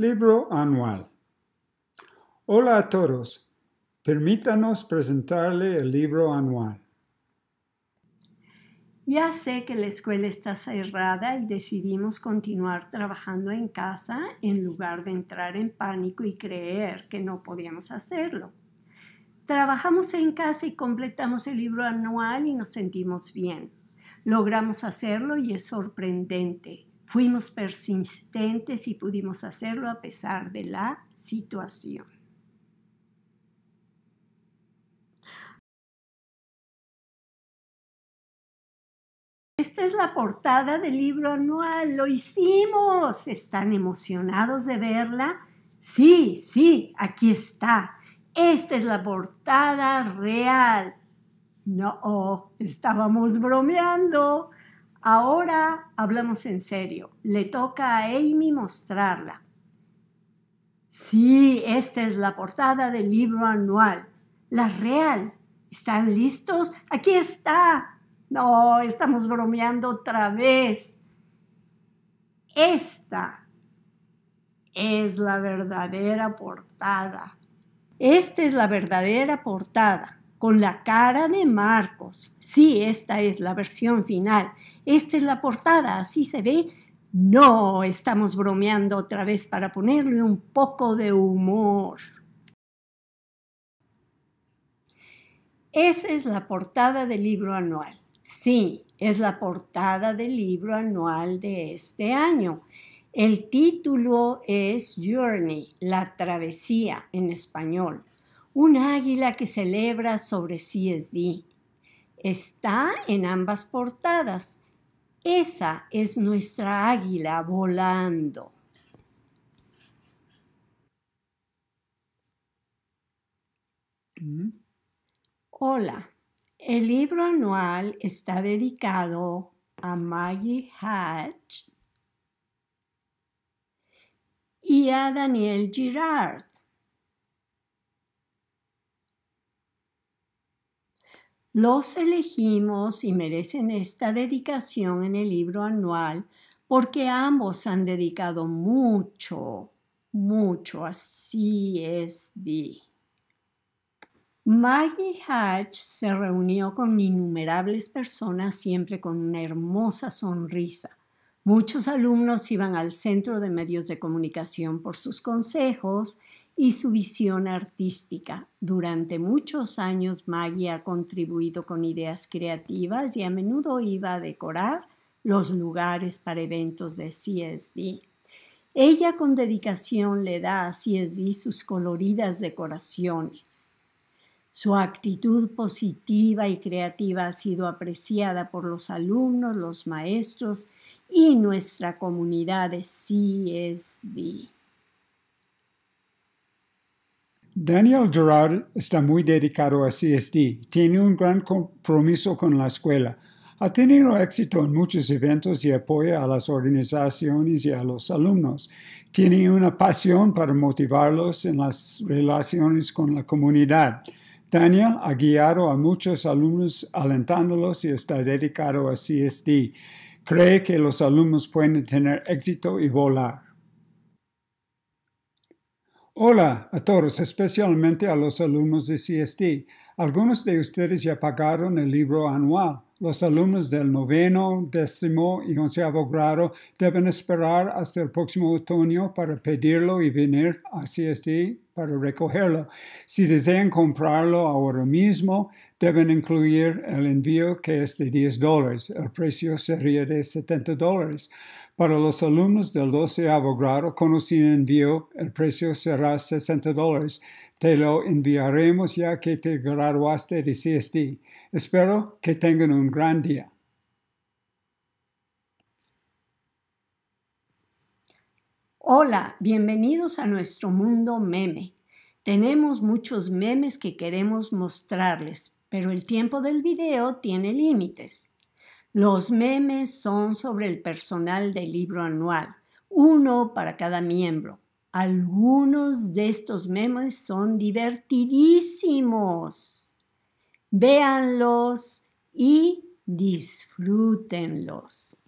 Libro anual. Hola a todos. Permítanos presentarle el libro anual. Ya sé que la escuela está cerrada y decidimos continuar trabajando en casa en lugar de entrar en pánico y creer que no podíamos hacerlo. Trabajamos en casa y completamos el libro anual y nos sentimos bien. Logramos hacerlo y es sorprendente. Fuimos persistentes y pudimos hacerlo a pesar de la situación. Esta es la portada del libro anual. Lo hicimos. ¿Están emocionados de verla? Sí, sí, aquí está. Esta es la portada real. No, estábamos bromeando. Ahora hablamos en serio. Le toca a Amy mostrarla. Sí, esta es la portada del libro anual. La real. ¿Están listos? Aquí está. No, estamos bromeando otra vez. Esta es la verdadera portada. Esta es la verdadera portada con la cara de Marcos. Sí, esta es la versión final. Esta es la portada, así se ve. No, estamos bromeando otra vez para ponerle un poco de humor. Esa es la portada del libro anual. Sí, es la portada del libro anual de este año. El título es Journey, la travesía en español un águila que celebra sobre CSD. Está en ambas portadas. Esa es nuestra águila volando. Mm. Hola, el libro anual está dedicado a Maggie Hatch y a Daniel Girard. Los elegimos y merecen esta dedicación en el libro anual porque ambos han dedicado mucho, mucho es di. Maggie Hatch se reunió con innumerables personas siempre con una hermosa sonrisa. Muchos alumnos iban al Centro de Medios de Comunicación por sus consejos y su visión artística. Durante muchos años Maggie ha contribuido con ideas creativas y a menudo iba a decorar los lugares para eventos de CSD. Ella con dedicación le da a CSD sus coloridas decoraciones. Su actitud positiva y creativa ha sido apreciada por los alumnos, los maestros y nuestra comunidad de CSD. Daniel Gerard está muy dedicado a CSD, tiene un gran compromiso con la escuela, ha tenido éxito en muchos eventos y apoya a las organizaciones y a los alumnos. Tiene una pasión para motivarlos en las relaciones con la comunidad. Daniel ha guiado a muchos alumnos alentándolos y está dedicado a CSD. Cree que los alumnos pueden tener éxito y volar. Hola a todos, especialmente a los alumnos de CSD. Algunos de ustedes ya pagaron el libro anual. Los alumnos del noveno, décimo y onceavo grado deben esperar hasta el próximo otoño para pedirlo y venir a CSD para recogerlo. Si desean comprarlo ahora mismo, deben incluir el envío que es de 10 dólares. El precio sería de 70 dólares. Para los alumnos del 12 grado con sin envío, el precio será 60 dólares. Te lo enviaremos ya que te graduaste de CSD. Espero que tengan un gran día. Hola, bienvenidos a nuestro mundo meme. Tenemos muchos memes que queremos mostrarles, pero el tiempo del video tiene límites. Los memes son sobre el personal del libro anual, uno para cada miembro. Algunos de estos memes son divertidísimos. Véanlos y disfrútenlos.